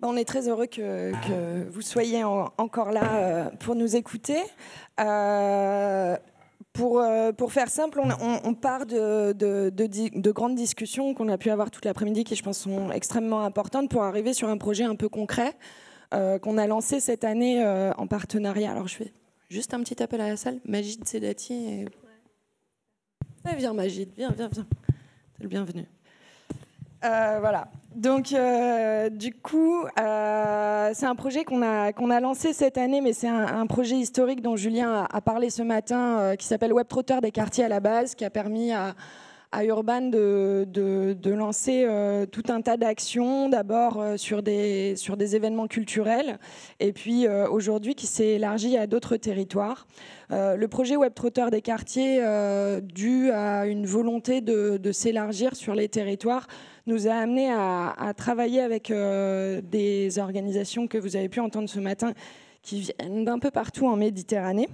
Bah, on est très heureux que, vous soyez encore là euh, pour nous écouter. Euh, pour, euh, pour, faire simple, on, part de, de, grandes discussions qu'on a pu avoir toute l'après-midi qui, je pense, sont extrêmement importantes pour arriver sur un projet un peu concret qu'on a lancé cette année en partenariat. Alors, je fais juste un petit appel à la salle. Magide Sedati. Eh, viens, Magide, viens, viens, viens. T'es le bienvenu. Euh, voilà. Donc, euh, du coup, euh, c'est un projet qu'on a, qu'on a lancé cette année, mais c'est un, projet historique dont Julien a, parlé ce matin, qui s'appelle Web Trotteur des quartiers à la base, qui a permis à, Urban de, lancer tout un tas d'actions, d'abord sur, des, sur des événements culturels, et puis aujourd'hui qui s'est élargi à d'autres territoires. le projet Web Trotteur des quartiers, dû à une volonté de, de s'élargir sur les territoires, nous a amené à, travailler avec euh, des organisations que vous avez pu entendre ce matin qui viennent d'un peu partout en Méditerranée.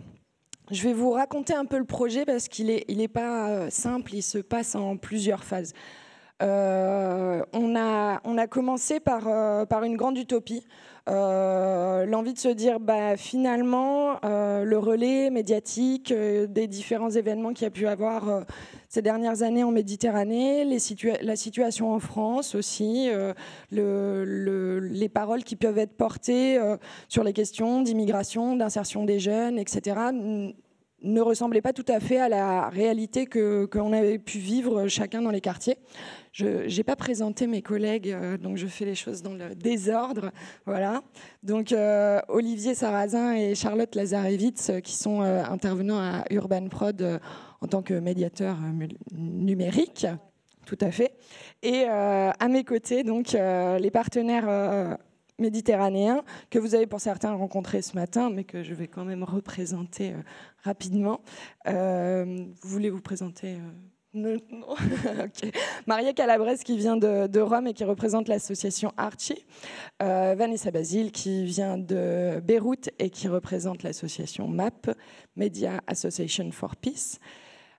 Je vais vous raconter un peu le projet parce qu'il n'est il pas euh, simple, il se passe en plusieurs phases. Euh, on, a, commencé par, euh, une grande utopie, euh, l'envie de se dire bah, finalement le relais médiatique des différents événements qu'il a pu avoir ces dernières années en Méditerranée, la situation en France aussi, les paroles qui peuvent être portées sur les questions d'immigration, d'insertion des jeunes, etc ne ressemblaient pas tout à fait à la réalité qu'on avait pu vivre chacun dans les quartiers. Je n'ai pas présenté mes collègues, euh, donc je fais les choses dans le désordre. Voilà. Donc euh, Olivier Sarrazin et Charlotte Lazarevitz, euh, qui sont intervenants à Urban Prod en tant que médiateur numérique. Tout à fait. Et à mes côtés, donc, les partenaires méditerranéens que vous avez pour certains rencontrés ce matin, mais que je vais quand même représenter rapidement. vous voulez vous présenter Maria Calabrese qui vient de, Rome et qui représente l'association Archie. Euh, Vanessa Basile qui vient de Beyrouth et qui représente l'association MAP, Media Association for Peace.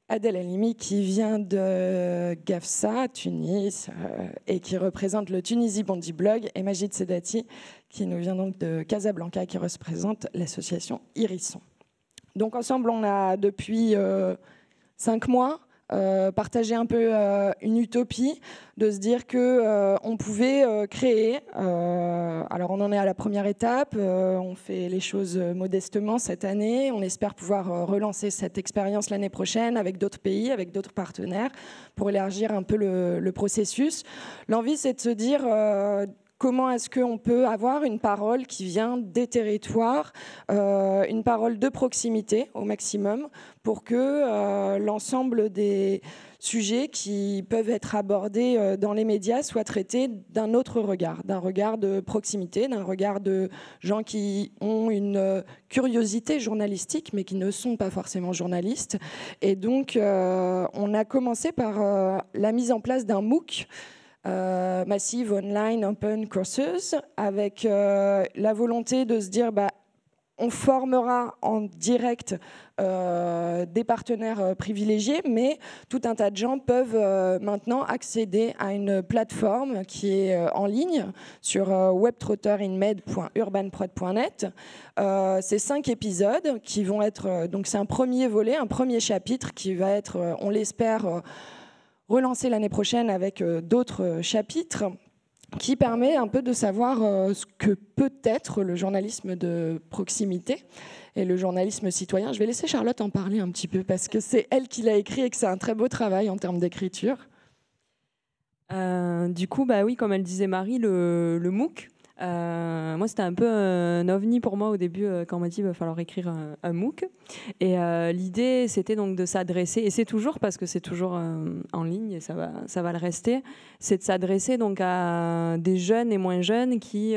Adèle Alimi qui vient de Gafsa, Tunis, euh, et qui représente le Tunisie Bondi Blog, et Majid Sedati qui nous vient donc de Casablanca, qui représente l'association Irisson. Donc ensemble, on a depuis euh, cinq mois euh, partager un peu euh, une utopie, de se dire que euh, on pouvait créer. alors on en est à la première étape, on fait les choses modestement cette année, on espère pouvoir relancer cette expérience l'année prochaine avec d'autres pays, avec d'autres partenaires, pour élargir un peu le processus. L'envie c'est de se dire comment est-ce qu'on peut avoir une parole qui vient des territoires, euh, une parole de proximité au maximum, pour que euh, l'ensemble des sujets qui peuvent être abordés euh, dans les médias soient traités d'un autre regard, d'un regard de proximité, d'un regard de gens qui ont une curiosité journalistique, mais qui ne sont pas forcément journalistes. Et donc, on a commencé par la mise en place d'un MOOC euh, massive online open courses avec euh, la volonté de se dire bah, on formera en direct euh, des partenaires privilégiés, mais tout un tas de gens peuvent maintenant accéder à une plateforme qui est en ligne sur webtrotterinmed.urbanprod.net. c'est cinq épisodes qui vont être, donc c'est un premier volet, un premier chapitre qui va être, on l'espère, relancer l'année prochaine avec euh, d'autres euh, chapitres qui permet un peu de savoir euh, ce que peut être le journalisme de proximité et le journalisme citoyen. Je vais laisser Charlotte en parler un petit peu parce que c'est elle qui l'a écrit et que c'est un très beau travail en termes d'écriture. du coup, bah oui, comme elle disait Marie, le, le MOOC, euh, moi, c'était un peu un ovni pour moi au début euh, quand on m'a dit qu'il va falloir écrire un, MOOC. Et euh, l'idée, c'était donc de s'adresser, et c'est toujours parce que c'est toujours en ligne et ça va, ça va le rester, c'est de s'adresser donc à des jeunes et moins jeunes qui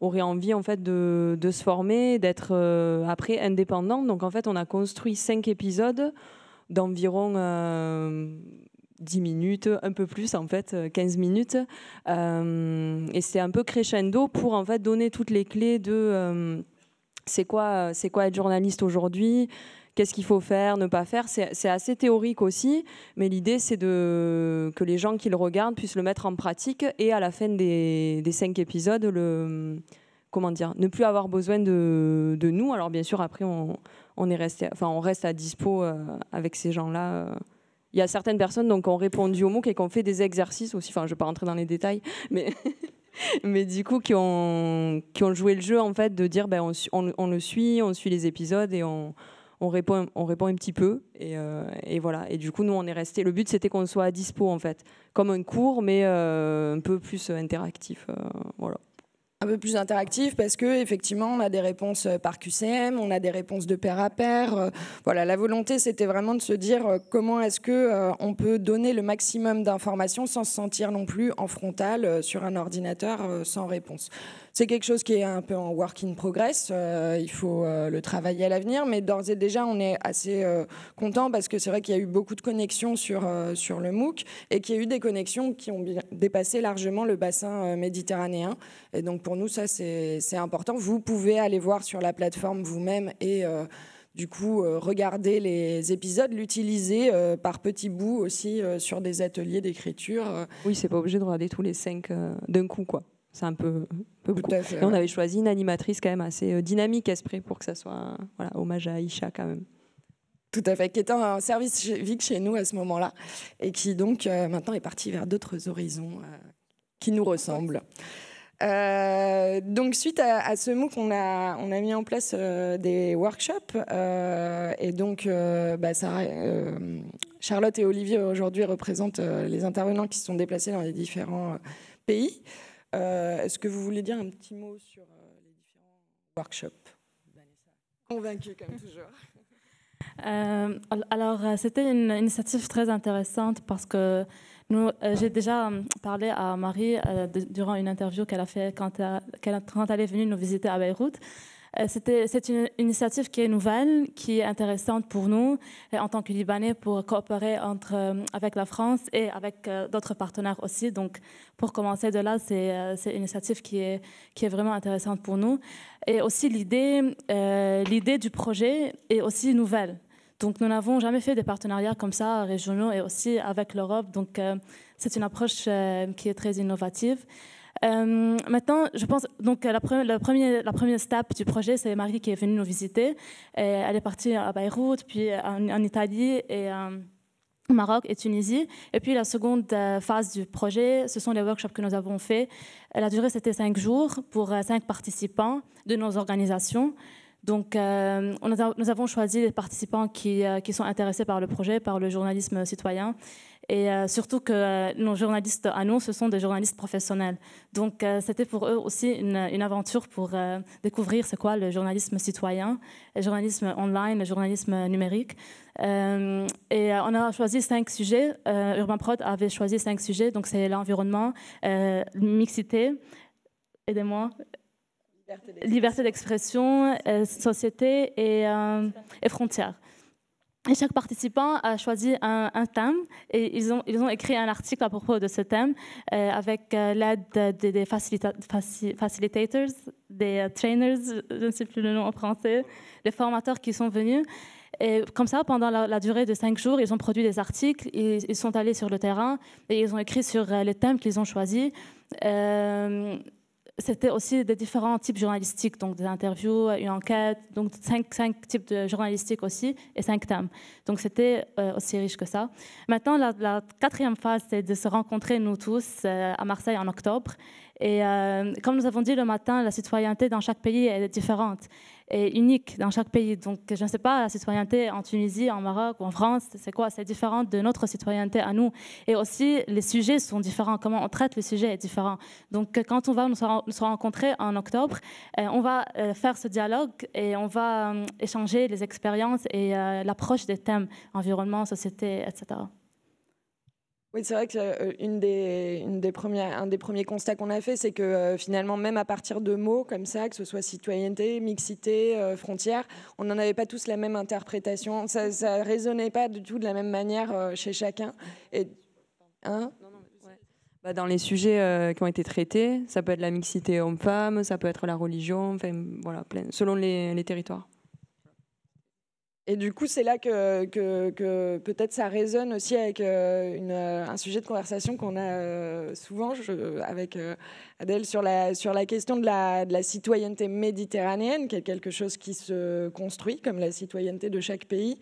auraient envie en fait de, de se former, d'être après indépendants. Donc en fait, on a construit cinq épisodes d'environ 10 minutes, un peu plus en fait, 15 euh, minutes. Euh, et c'est un peu crescendo pour en fait donner toutes les clés de euh, c'est quoi, c'est quoi être journaliste aujourd'hui, qu'est-ce qu'il faut faire, ne pas faire. C'est assez théorique aussi, mais l'idée c'est que les gens qui le regardent puissent le mettre en pratique et à la fin des, des cinq épisodes le comment dire, ne plus avoir besoin de, nous. Alors bien sûr après on, est resté, enfin on reste à dispo avec ces gens là il y a certaines personnes donc, qui ont répondu au MOOC et qui ont fait des exercices aussi. Enfin, je ne vais pas rentrer dans les détails, mais. mais du coup, qui ont, qui ont joué le jeu, en fait, de dire ben, on, le suit, on suit les épisodes et on, répond, on répond un petit peu. Et, euh, et, voilà. Et du coup, nous, on est resté. Le but, c'était qu'on soit à dispo, en fait, comme un cours, mais euh, un peu plus interactif. Euh, voilà un peu plus interactif parce que effectivement on a des réponses euh, par QCM, on a des réponses de pair à pair. Euh, voilà, la volonté c'était vraiment de se dire euh, comment est-ce que on peut donner le maximum d'informations sans se sentir non plus en frontal sur un ordinateur sans réponse. C'est quelque chose qui est un peu en work in progress. il faut le travailler à l'avenir, mais d'ores et déjà on est assez content parce que c'est vrai qu'il y a eu beaucoup de connexions sur sur le MOOC et qu'il y a eu des connexions qui ont dépassé largement le bassin méditerranéen. Et donc pour nous, ça, c'est important. Vous pouvez aller voir sur la plateforme vous-même et euh, du coup, euh, regarder les épisodes, l'utiliser euh, par petits bouts aussi sur des ateliers d'écriture. Oui, c'est pas obligé de regarder tous les cinq d'un coup, quoi. C'est un peu, on avait choisi une animatrice quand même assez dynamique, Esprit, pour que ça soit voilà, hommage à Aïcha quand même. Tout à fait, qui était en service VIC chez nous à ce moment-là et qui donc maintenant est partie vers d'autres horizons qui nous ressemblent. Euh, donc suite à, ce MOOC, on a, on a mis en place euh, des workshops euh, et donc bah, Charlotte et Olivier aujourd'hui représentent les intervenants qui se sont déplacés dans les différents pays. Est-ce que vous voulez dire un petit mot sur les différents workshops Convaincue comme toujours. alors c'était une initiative très intéressante parce que euh, j'ai déjà euh, parlé à Marie euh, durant une interview qu'elle a fait quand, elle, est venue nous visiter à Beyrouth. C'est une initiative qui est nouvelle, qui est intéressante pour nous en tant que Libanais pour coopérer entre, avec la France et avec d'autres partenaires aussi. Donc, pour commencer de là, c'est une initiative qui est, qui est vraiment intéressante pour nous. Et aussi, l'idée l'idée du projet est aussi nouvelle. Donc nous n'avons jamais fait des partenariats comme ça régionaux et aussi avec l'Europe. Donc euh, c'est une approche euh, qui est très innovative. Euh, maintenant, je pense donc la, première, la première du projet, c'est Marie qui est venue nous visiter. elle est partie à Beyrouth, puis en, en Italie et au Maroc et Tunisie. Et puis la seconde phase du projet, ce sont les workshops que nous avons faits. La durée, c'était cinq jours pour cinq participants de nos organisations. Donc, euh, nous avons choisi les participants euh, qui, sont intéressés par le projet, par le journalisme citoyen. Et euh, surtout que nos journalistes à nous, ce sont des journalistes professionnels. Donc, c'était pour eux aussi une, aventure pour découvrir c'est quoi le journalisme citoyen, le journalisme online, le journalisme numérique. et on a choisi cinq sujets. Urban Prod avait choisi cinq sujets. Donc, c'est l'environnement, la mixité, aidez-moi, liberté d'expression, euh, société euh, et, frontières. Et chaque participant a choisi un, thème et ils ont, ils ont écrit un article à propos de ce thème euh, avec l'aide des, facilitators, des trainers, je ne sais plus le nom en français, les formateurs qui sont venus. Et comme ça, pendant la, durée de cinq jours, ils ont produit des articles, ils, sont allés sur le terrain et ils ont écrit sur les thèmes qu'ils ont choisi. Euh, c'était aussi des différents types journalistiques, donc des interviews, une enquête, donc cinq, types de journalistiques aussi et cinq thèmes. Donc c'était euh, aussi riche que ça. Maintenant, la, quatrième phase, c'est de se rencontrer, nous tous, euh, à Marseille en octobre. Et euh, comme nous avons dit le matin, la citoyenneté dans chaque pays est différente et unique dans chaque pays. Donc, je ne sais pas, la citoyenneté en Tunisie, en Maroc ou en France, c'est quoi C'est différent de notre citoyenneté à nous. Et aussi, les sujets sont différents. Comment on traite le sujet est différent. Donc, quand on va nous rencontrer en octobre, euh, on va euh, faire ce dialogue et on va échanger les expériences et l'approche des thèmes environnement, société, etc. Oui, c'est vrai que euh, une des, des premières, un des premiers constats qu'on a fait, c'est que euh, finalement, même à partir de mots comme ça, que ce soit citoyenneté, mixité, frontières, euh, frontière, on n'en avait pas tous la même interprétation. Ça ne résonnait pas du tout de la même manière chez chacun. Et, hein bah, dans les sujets qui ont été traités, ça peut être la mixité homme-femme, ça peut être la religion, enfin, voilà, selon les territoires. Et du coup, c'est là que, peut-être ça résonne aussi avec euh, euh, un sujet de conversation qu'on a euh, souvent je, avec Adèle sur la, sur la question de la, citoyenneté méditerranéenne, qui est quelque chose qui se construit, comme la citoyenneté de chaque pays,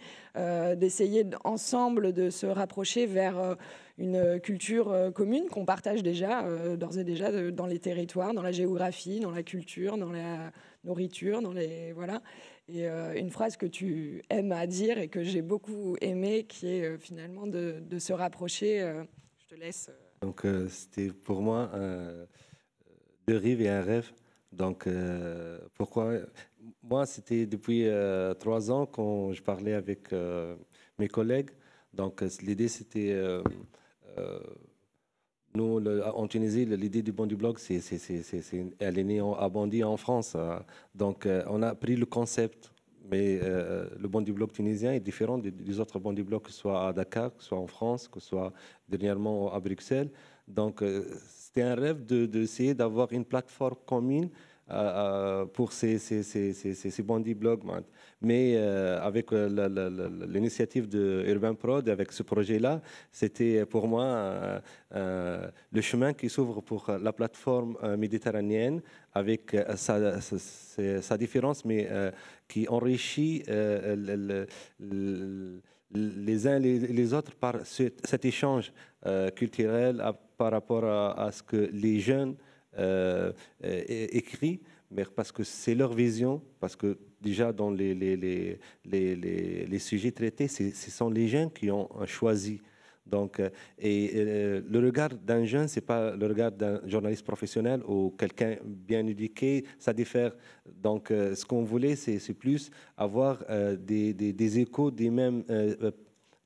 d'essayer ensemble de se rapprocher vers une culture commune qu'on partage déjà, d'ores et déjà, dans les territoires, dans la géographie, dans la culture, dans la nourriture, dans les... Voilà. Et euh, une phrase que tu aimes à dire et que j'ai beaucoup aimé, qui est euh, finalement de, se rapprocher. Euh, je te laisse. Donc c'était pour moi deux rives et un rêve. Donc pourquoi Moi, c'était depuis trois ans quand je parlais avec mes collègues. Donc l'idée, c'était nous, en Tunisie, l'idée du du Blog, c'est, elle est née à Bondi, en France. Hein. Donc, euh, on a pris le concept, mais euh, le le du Blog tunisien est différent des, autres du Blog, que ce soit à Dakar, que ce soit en France, que ce soit dernièrement à Bruxelles. Donc, euh, c'était un rêve d'essayer de, d'avoir une plateforme commune euh, euh, pour ces, ces, bandits blogs. Mais euh, avec l'initiative de Urban Prod, avec ce projet-là, c'était pour moi le chemin qui s'ouvre pour la plateforme méditerranéenne avec sa, différence, mais qui enrichit les uns les, autres par cet échange culturel par rapport à ce que les jeunes euh, écrit, mais parce que c'est leur vision, parce que déjà dans les, les, les, les, sujets traités, ce sont les jeunes qui ont euh, choisi. Donc, euh, et, le regard d'un jeune, c'est pas le regard d'un journaliste professionnel ou quelqu'un bien éduqué, ça diffère. Donc, ce qu'on voulait, c'est plus avoir des, des, des, échos des mêmes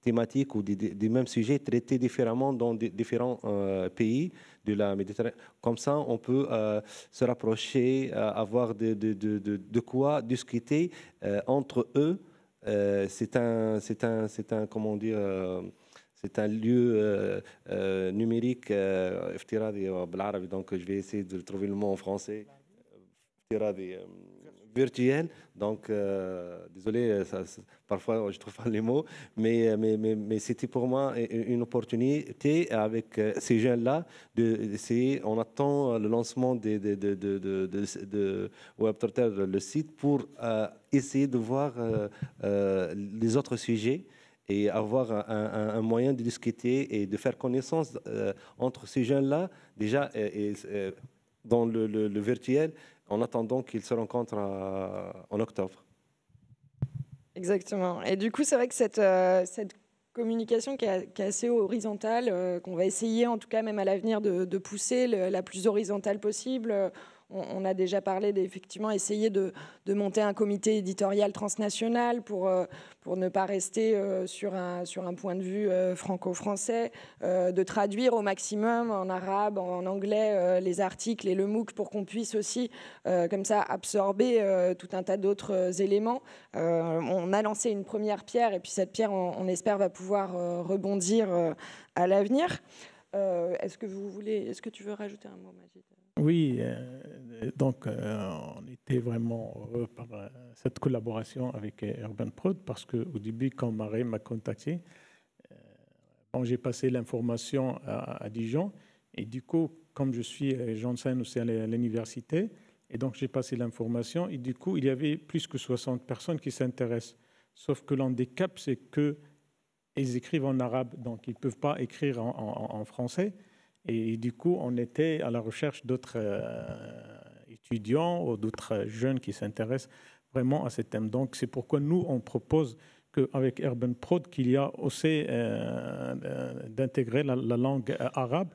thématiques ou des, des, mêmes sujets traités différemment dans différents pays de la Méditerranée. Comme ça, on peut euh, se rapprocher, euh, avoir de, de, de, de quoi discuter euh, entre eux. c'est un, c'est un, c'est un, comment dire, c'est un lieu euh, euh, numérique, donc je vais essayer de trouver le mot en français virtuel. Donc, euh, désolé, euh, parfois je trouve pas les mots, mais, euh, mais, mais, c'était pour moi une opportunité avec ces jeunes-là d'essayer. On attend le lancement de, de, de, de WebTorter, le site, pour essayer de voir les autres sujets et avoir un, un, moyen de discuter et de faire connaissance entre ces jeunes-là, déjà et, dans le, le virtuel, en attendant qu'ils se rencontrent en octobre. Exactement. Et du coup, c'est vrai que cette, euh, cette communication qui est, assez horizontale, euh, qu'on va essayer en tout cas même à l'avenir de, pousser la plus horizontale possible euh, on, a déjà parlé d'effectivement essayer de, monter un comité éditorial transnational pour, euh, pour ne pas rester euh, sur, un, sur un point de vue euh, franco-français, de traduire au maximum en arabe, en anglais les articles et le MOOC pour qu'on puisse aussi comme ça absorber tout un tas d'autres éléments. on a lancé une première pierre et puis cette pierre, on, espère, va pouvoir rebondir à l'avenir. Est-ce que vous voulez, est-ce que tu veux rajouter un mot, Magita oui, euh, donc euh, on était vraiment heureux par euh, cette collaboration avec Urban Prod parce qu'au début, quand Marie m'a contacté, j'ai passé l'information à, Dijon et du coup, comme je suis, j'enseigne aussi à l'université, et donc j'ai passé l'information et du coup, il y avait plus que 60 personnes qui s'intéressent. Sauf que l'un des caps c'est que ils écrivent en arabe, donc ils ne peuvent pas écrire en français. Et, du coup, on était à la recherche d'autres euh, étudiants ou d'autres jeunes qui s'intéressent vraiment à ces thèmes. Donc, c'est pourquoi nous, on propose qu'avec Urban Prod, qu'il y a aussi euh, euh, d'intégrer la, langue arabe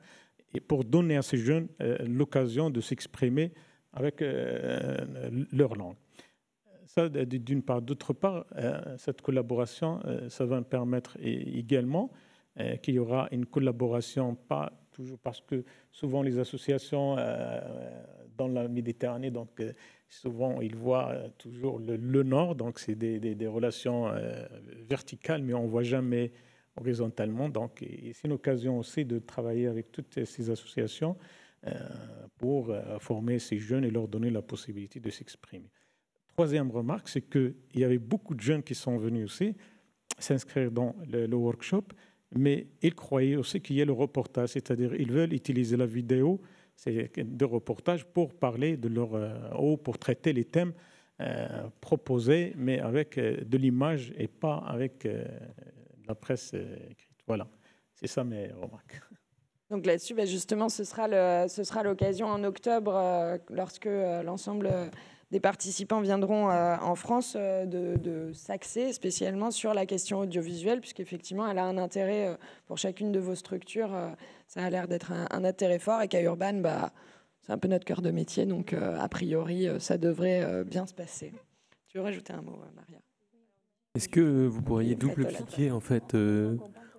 et pour donner à ces jeunes l'occasion de s'exprimer avec leur langue. Ça, d'une part. D'autre part, cette collaboration, ça va permettre également qu'il y aura une collaboration pas toujours parce que souvent les associations euh, dans la Méditerranée, donc euh, souvent ils voient euh, toujours le, nord, donc c'est des, relations verticales, mais on voit jamais horizontalement. Donc, c'est une occasion aussi de travailler avec toutes ces associations pour former ces jeunes et leur donner la possibilité de s'exprimer. Troisième remarque, c'est qu'il y avait beaucoup de jeunes qui sont venus aussi s'inscrire dans le, workshop mais ils croyaient aussi qu'il y ait le reportage, c'est-à-dire ils veulent utiliser la vidéo de reportage pour parler de leur euh, ou pour traiter les thèmes euh, proposés, mais avec euh, de l'image et pas avec la presse écrite. Voilà, c'est ça mes remarques. Donc là-dessus, bah, justement, ce sera l'occasion en octobre, lorsque l'ensemble des participants viendront euh, en France euh, de, s'axer spécialement sur la question audiovisuelle, puisqu'effectivement, elle a un intérêt euh, pour chacune de vos structures. ça a l'air d'être un, intérêt fort et qu'à Urban, bah, c'est un peu notre cœur de métier, donc a priori, ça devrait bien se passer. Tu veux rajouter un mot, Maria Est-ce que vous pourriez double-cliquer en fait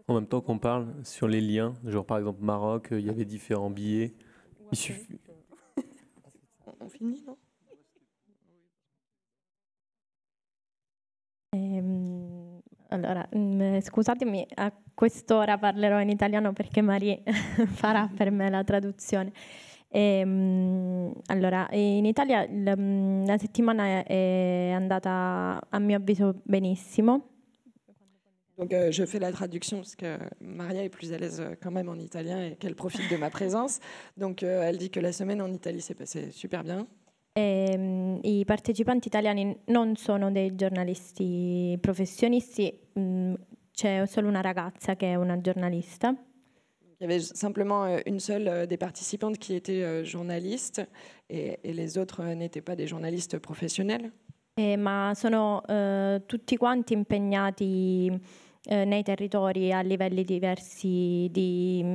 en même temps qu'on parle sur les liens Genre par exemple Maroc, il y avait différents billets. Il suffit... On finit, non Alors, ehm, allora, mm, scusatemi, a quest'ora parlerò in italiano perché Marie farà per me la traduzione. Ehm, allora, in Italia mm, la settimana è andata a mio avviso benissimo. Donc euh, je fais la traduction parce que Maria est plus à l'aise euh, quand même en italien et qu'elle profite de ma présence. Donc euh, elle dit que la semaine en Italie s'est passée super bien, ehm, i partecipanti italiani non sono dei giornalisti professionisti, mm, c'è solo una ragazza che è una giornalista. Il y avait simplement euh, une seule euh, des participantes qui était euh, journaliste et, et les autres n'étaient pas des journalistes professionnels. Eh, ma sono eh, tutti quanti impegnati eh, nei territori a livelli diversi di,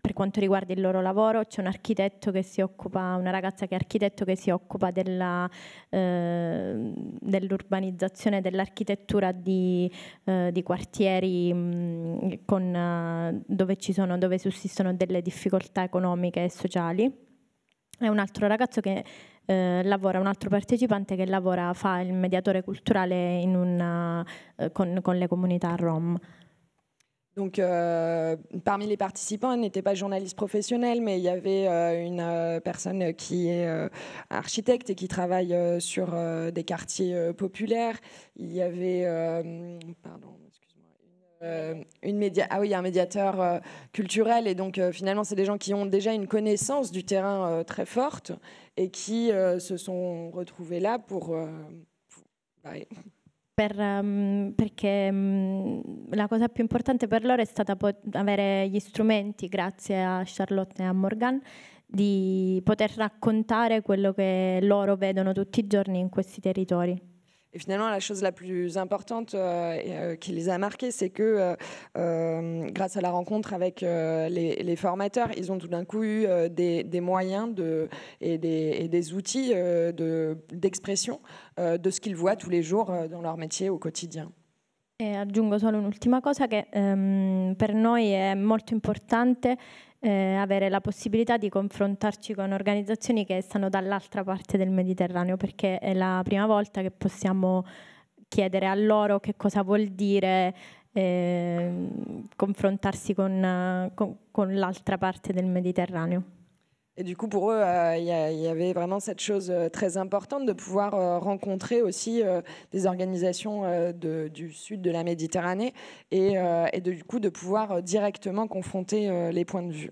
per quanto riguarda il loro lavoro. C'è un architetto che si occupa, una ragazza che è architetto che si occupa della, eh, dell'urbanizzazione, dell'architettura di, eh, di quartieri mh, con, eh, dove, sono, dove sussistono delle difficoltà economiche e sociali. È un altro ragazzo che Eh, un autre partecipante che lavora, fa il mediatore culturale una, les eh, con, con, le communautés rom. Donc, euh, parmi les participants, elle n'était pas journaliste professionnel, mais il y avait euh, une euh, personne qui est architecte et qui travaille sur des quartiers populaires. Il y avait, Euh, une média... Ah oui, un médiateur euh, culturel et donc euh, finalement c'est des gens qui ont déjà une connaissance du terrain euh, très forte et qui euh, se sont retrouvés là pour... Euh, pour... Per, um, perché um, la cosa più importante per loro è stata avere gli strumenti, grazie a Charlotte e a Morgan, di poter raccontare quello che loro vedono tutti i giorni in questi territori. Et finalement, la chose la plus importante euh, euh, qui les a marqués, c'est que euh, grâce à la rencontre avec les, formateurs, ils ont tout d'un coup eu des, moyens et, des, outils d'expression de, ce qu'ils voient tous les jours dans leur métier au quotidien. E aggiungo solo un'ultima cosa che ehm, per noi è molto importante eh, avere la possibilità di confrontarci con organizzazioni che stanno dall'altra parte del Mediterraneo perché è la prima volta che possiamo chiedere a loro che cosa vuol dire eh, confrontarsi con, con, con l'altra parte del Mediterraneo. Et du coup, pour eux, euh, il y, avait vraiment cette chose euh, très importante de pouvoir euh, rencontrer aussi des organisations du sud de la Méditerranée et, de, du coup de pouvoir directement confronter les points de vue.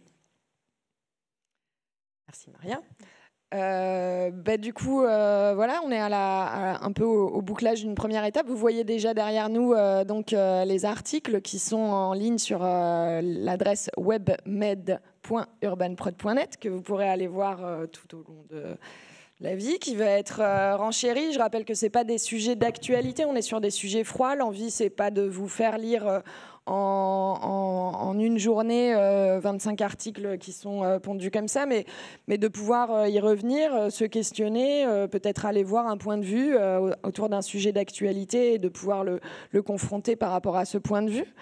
Merci Maria. Bah, du coup, voilà, on est à un peu au, bouclage d'une première étape. Vous voyez déjà derrière nous donc les articles qui sont en ligne sur l'adresse webmed.com www.urbanprod.net que vous pourrez aller voir euh, tout au long de la vie qui va être euh, renchérie. Je rappelle que ce n'est pas des sujets d'actualité, on est sur des sujets froids. L'envie, c'est pas de vous faire lire euh, en, une journée 25 articles qui sont pondus comme ça, mais, de pouvoir y revenir, se questionner, peut-être aller voir un point de vue autour d'un sujet d'actualité et de pouvoir le, le, confronter par rapport à ce point de vue.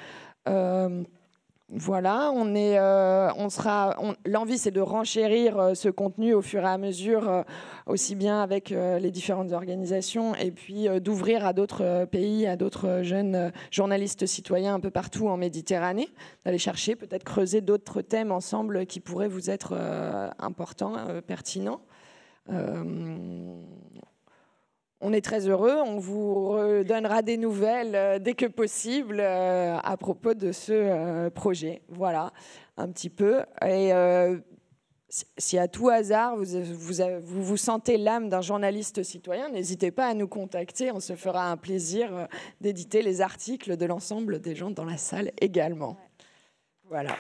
Voilà, on est, euh, on sera, l'envie c'est de renchérir euh, ce contenu au fur et à mesure, euh, aussi bien avec les différentes organisations et puis d'ouvrir à d'autres pays, à d'autres jeunes journalistes citoyens un peu partout en Méditerranée, d'aller chercher, peut-être creuser d'autres thèmes ensemble qui pourraient vous être importants, pertinents on est très heureux. On vous donnera des nouvelles euh, dès que possible euh, à propos de ce euh, projet. Voilà, un petit peu. Et si à tout hasard vous vous, vous sentez l'âme d'un journaliste citoyen, n'hésitez pas à nous contacter. On se fera un plaisir d'éditer les articles de l'ensemble des gens dans la salle également. Voilà.